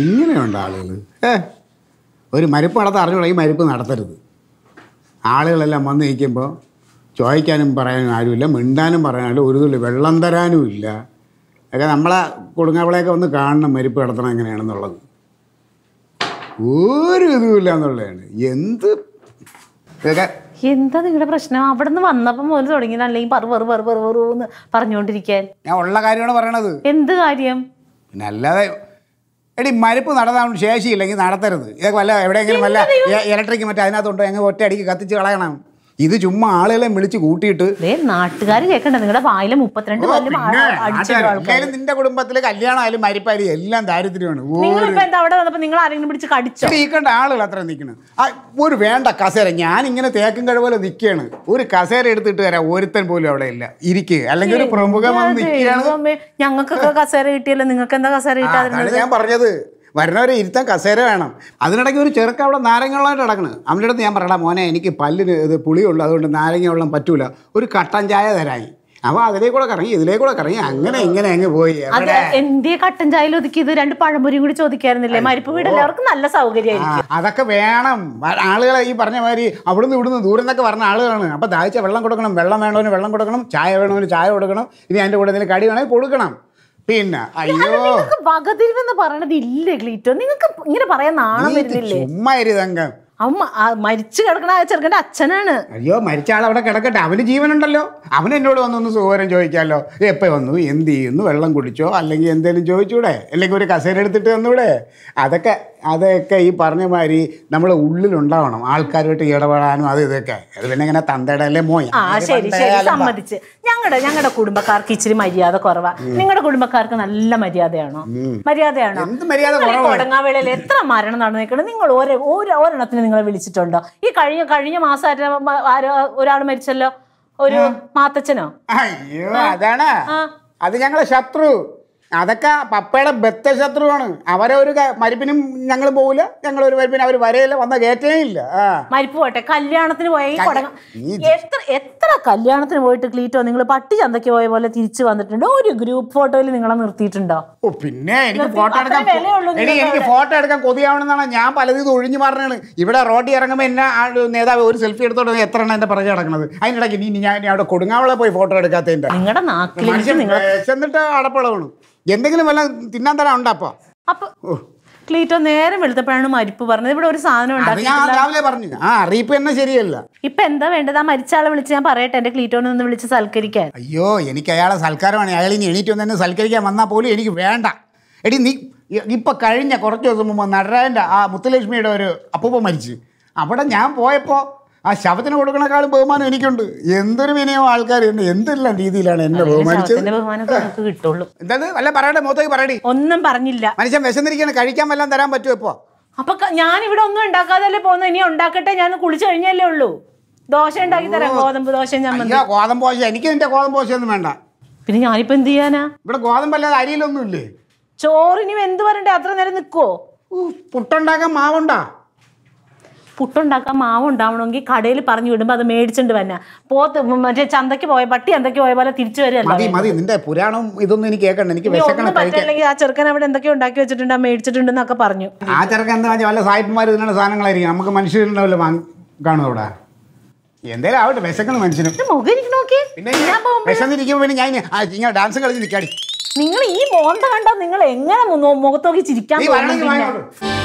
ഇങ്ങനെയുണ്ട് ആളുകൾ ഏ ഒരു മരിപ്പ് നടത്താൻ അറിഞ്ഞുകൂടെ ഈ മരിപ്പ് നടത്തരുത് ആളുകളെല്ലാം വന്ന് നിൽക്കുമ്പോൾ ചോദിക്കാനും പറയാനും ആരുമില്ല മിണ്ടാനും പറയാനും ഒരു തുള്ളി വെള്ളം തരാനും ഇല്ല ഒക്കെ നമ്മളെ കൊടുങ്ങാവളെയൊക്കെ വന്ന് കാണണം മരിപ്പ് നടത്തണം എങ്ങനെയാണെന്നുള്ളത് ഒരു ഇതുമില്ല എന്നുള്ളതാണ് എന്ത് എന്താ നിങ്ങളുടെ പ്രശ്നം അവിടെ നിന്ന് മുതൽ തുടങ്ങിയത് അല്ലെങ്കിൽ പറ പറ പറ പറ പറഞ്ഞുകൊണ്ടിരിക്കാൻ ഞാൻ ഉള്ള കാര്യമാണ് പറയണത് എന്ത് കാര്യം പിന്നെ അല്ലാതെ എടി മരുപ്പ് നടത്താൻ ശേഷിയില്ലെങ്കിൽ നടത്തരുത് ഇതൊക്കെ വല്ല എവിടെയെങ്കിലും വല്ല ഇലക്ട്രിക് മറ്റേ അതിനകത്തുണ്ടോ എങ്ങനെ ഒറ്റ അടിക്ക് കത്തിച്ച് കളയണം ഇത് ചുമ്മാ ആളുകളെ വിളിച്ച് കൂട്ടിയിട്ട് നാട്ടുകാർ കേൾക്കണ്ട നിങ്ങളുടെ വായിലെ മുപ്പത്തിരണ്ട് കൊല്ലം നിന്റെ കുടുംബത്തിലെ കല്യാണം ആയാലും മരിപ്പാരി എല്ലാം ദാരിദ്ര്യമാണ് അവിടെ നിങ്ങൾ ആരെങ്കിലും പിടിച്ച് കടിച്ചു നീക്കേണ്ട ആളുകൾ അത്ര നിൽക്കണം ഒരു വേണ്ട കസേര ഞാൻ ഇങ്ങനെ തേക്കും കഴിവുപോലെ നിൽക്കുകയാണ് ഒരു കസേര എടുത്തിട്ട് തരാം ഒരുത്തൻ പോലും അവിടെ ഇല്ല ഇരിക്കുക അല്ലെങ്കിൽ ഒരു പ്രമുഖ ഞങ്ങൾക്കൊക്കെ കസേര കിട്ടിയല്ലോ നിങ്ങൾക്ക് എന്താ കസേര കിട്ടാതെ ഞാൻ പറഞ്ഞത് വരണവരെ ഇരുത്താൻ കസേര വേണം അതിനിടയ്ക്ക് ഒരു ചെറുക്ക അവിടെ നാരങ്ങളുമായിട്ട് നടക്കണ് അവൻ്റെ അടുത്ത് ഞാൻ പറയടാ മോനെ എനിക്ക് പല്ലിന് ഇത് പുളിയുള്ളൂ അതുകൊണ്ട് നാരങ്ങ വെള്ളം പറ്റൂല ഒരു കട്ടൻ ചായ തരായി അപ്പൊ അതിലേക്കൂടെ കറങ്ങി ഇതിലേ കറങ്ങി അങ്ങനെ ഇങ്ങനെ അങ്ങ് പോയി അത് എന്തേ കട്ടൻ ചായയിൽ ഒതുക്കിയത് രണ്ട് പഴംപൊരിയും കൂടി ചോദിക്കാറുന്നില്ലേ മരിപ്പ് വീട് എല്ലാവർക്കും നല്ല സൗകര്യം അതൊക്കെ വേണം ആളുകളെ ഈ പറഞ്ഞ മാതിരി അവിടുന്ന് ഇവിടുന്ന് ദൂരം എന്നൊക്കെ പറഞ്ഞ ആളുകളാണ് അപ്പോൾ ദാഹിച്ച വെള്ളം കൊടുക്കണം വെള്ളം വേണവന് വെള്ളം കൊടുക്കണം ചായ വേണവന് ചായ കൊടുക്കണം ഇനി അതിന്റെ കൂടെ എന്തെങ്കിലും കടി വേണമെങ്കിൽ കൊടുക്കണം പിന്നെ അയ്യോ നിങ്ങൾക്ക് ഇങ്ങനെ പറയാൻ നാണം വരുന്നില്ലേ അമ്മ മരിച്ചു കിടക്കണ ആ അച്ഛനാണ് അയ്യോ മരിച്ച ആൾ അവിടെ കിടക്കട്ടെ അവന് ജീവനുണ്ടല്ലോ അവൻ എന്നോട് വന്നൊന്ന് സുഖകരം ചോദിക്കാമല്ലോ എപ്പ വന്നു എന്ത് ചെയ്യുന്നു വെള്ളം കുടിച്ചോ അല്ലെങ്കിൽ എന്തെങ്കിലും ചോദിച്ചൂടെ അല്ലെങ്കിൽ ഒരു കസേര എടുത്തിട്ട് വന്നൂടെ അതൊക്കെ അതൊക്കെ ഈ പറഞ്ഞ മാതിരി നമ്മളെ ഉള്ളിലുണ്ടാവണം ആൾക്കാരുമായിട്ട് ഇടപെടാനും അത് ഇതൊക്കെ അത് പിന്നെ ഇങ്ങനെ തന്തടല്ലേ മോയ ആ ശരി ശരി സമ്മതിച്ച് ഞങ്ങളുടെ ഞങ്ങളുടെ കുടുംബക്കാർക്ക് ഇച്ചിരി മര്യാദ കുറവാ നിങ്ങളുടെ കുടുംബക്കാർക്ക് നല്ല മര്യാദയാണോ മര്യാദയാണോ എന്ത് മര്യാദ കൊടങ്ങാവേളയിൽ എത്ര മരണം നടന്നേക്കണം നിങ്ങൾ ഓരോ ഒരെണ്ണത്തിന് നിങ്ങളെ വിളിച്ചിട്ടുണ്ടോ ഈ കഴിഞ്ഞ കഴിഞ്ഞ മാസം ഒരാൾ മരിച്ചല്ലോ ഒരു മാത്തച്ഛനോ അയ്യോ അതാണ് അത് ഞങ്ങളെ ശത്രു അതൊക്കെ പപ്പയുടെ ശത്രുവാണ് അവരെ ഒരു മരിപ്പിനും ഞങ്ങൾ പോവില്ല ഞങ്ങൾ ഒരു മരിപ്പിനും അവർ വരയില്ല വന്ന കയറ്റേ ഇല്ല മരിപ്പ് പോട്ടെ കല്യാണത്തിന് പോയി എത്ര എത്ര കല്യാണത്തിന് പോയിട്ട് ക്ലീറ്റോ നിങ്ങൾ പട്ടി ചന്തയ്ക്ക് പോയ പോലെ തിരിച്ചു വന്നിട്ടുണ്ടോ ഒരു ഗ്രൂപ്പ് ഫോട്ടോയിൽ നിങ്ങളെ നിർത്തിയിട്ടുണ്ടോ ഓ പിന്നെ എനിക്ക് ഫോട്ടോ എടുക്കാൻ എനിക്ക് ഫോട്ടോ എടുക്കാൻ കൊതിയാവണമെന്നാണ് ഞാൻ പലതും ഒഴിഞ്ഞു മാറണാണ് ഇവിടെ റോഡിൽ ഇറങ്ങുമ്പോൾ എന്നെ ആ നേതാവ് ഒരു സെൽഫി എടുത്തോണ്ട് എത്ര എണ്ണം എന്റെ പറഞ്ഞു കിടക്കുന്നത് അതിനിടയ്ക്ക് ഇനി ഞാൻ അവിടെ കൊടുങ്ങാവളെ പോയി ഫോട്ടോ എടുക്കാത്തതിന്റെ നിങ്ങളുടെ നാട്ടിൽ ചെന്നിട്ട് അടപ്പളവാണ് എന്തെങ്കിലും വല്ല തിന്നാൻ തരാൻ ഉണ്ടോ അപ്പോ അപ്പൊ ക്ലീറ്റോ നേരം വെളുത്തപ്പോഴാണ് മരിപ്പ് പറഞ്ഞത് ഇവിടെ ഒരു സാധനം ഞാൻ രാവിലെ പറഞ്ഞു ആ അറിയിപ്പ് തന്നെ ശരിയല്ല ഇപ്പൊ എന്താ വേണ്ടത് ആ മരിച്ച ആളെ വിളിച്ച് ഞാൻ പറയട്ടെ എന്റെ ക്ലീറ്റോനെ ഒന്ന് വിളിച്ച് സൽക്കരിക്കാൻ അയ്യോ എനിക്ക് അയാളെ സൽക്കാരമാണ് അയാൾ ഇനി എണീറ്റ് ഒന്ന് സൽക്കരിക്കാൻ വന്നാൽ പോലും എനിക്ക് വേണ്ട എടി നീ ഇപ്പൊ കഴിഞ്ഞ കുറച്ച് ദിവസം മുമ്പ് നടരാജൻ്റെ ആ മുത്തലക്ഷ്മിയുടെ ഒരു അപ്പൂപ്പ മരിച്ചു അവിടെ ഞാൻ പോയപ്പോൾ ആ ശവത്തിന് കൊടുക്കണേക്കാളും ബഹുമാനം എനിക്കുണ്ട് എന്തൊരു വിനയം ആൾക്കാരുണ്ട് എന്തെല്ലാം രീതിയിലാണ് എന്നെ ബഹുമാനിച്ചത് എന്താണ് വല്ല പറയടി ഒന്നും പറഞ്ഞില്ല മനുഷ്യൻ വിശന്നിരിക്കണം കഴിക്കാൻ വല്ലതും തരാൻ പറ്റുമോ ഇപ്പോ അപ്പൊ ഞാൻ ഇവിടെ ഒന്നും ഉണ്ടാക്കാതല്ലേ പോകുന്നത് ഇനി ഉണ്ടാക്കട്ടെ ഞാൻ കുളിച്ചു കഴിഞ്ഞല്ലേ ഉള്ളൂ ദോശ ഉണ്ടാക്കി തരാം ഗോതമ്പ് ദോശ ഞാൻ ഗോതമ്പ് ദോശ എനിക്ക് എന്റെ ഗോതമ്പ് ദോശ ഒന്നും വേണ്ട പിന്നെ ഞാനിപ്പോ എന്ത് ചെയ്യാനാ ഇവിടെ അല്ലാതെ അരിയിലൊന്നും ഇല്ലേ ചോറിനും എന്ത് പറയണ്ടേ അത്ര നേരം നിക്കോ പുട്ടുണ്ടാക്കാൻ മാവുണ്ടാ പുട്ടുണ്ടാക്കാൻ മാവ് ഉണ്ടാവണമെങ്കിൽ കടയിൽ പറഞ്ഞു വിടുമ്പോൾ അത് മേടിച്ചിട്ട് വന്ന പോത്ത് മറ്റേ ചന്തയ്ക്ക് പോയ പട്ടി എന്തൊക്കെ പോയ പോലെ തിരിച്ചു മതി മതി നിന്റെ പുരാണം ഇതൊന്നും എനിക്ക് എനിക്ക് പറ്റില്ലെങ്കിൽ ആ ചെറുക്കൻ അവിടെ എന്തൊക്കെയോ ഉണ്ടാക്കി വെച്ചിട്ടുണ്ട് മേടിച്ചിട്ടുണ്ട് എന്നൊക്കെ പറഞ്ഞു ആ ചെറുക്കൻ എന്താ വെച്ചാൽ സായിപ്പന്മാർ ഇതിനുള്ള സാധനങ്ങളായിരിക്കും നമുക്ക് മനുഷ്യരുണ്ടാവില്ല കാണും അവിടെ എന്തേലും ആവട്ടെ വിശക്കണ് മനുഷ്യനും പിന്നെ ഞാൻ ഡാൻസ് കളിച്ച് നിങ്ങൾ ഈ മോന്ത കണ്ടോ നിങ്ങൾ എങ്ങനെ മുഖത്തോക്കി നോക്കി ചിരിക്കാൻ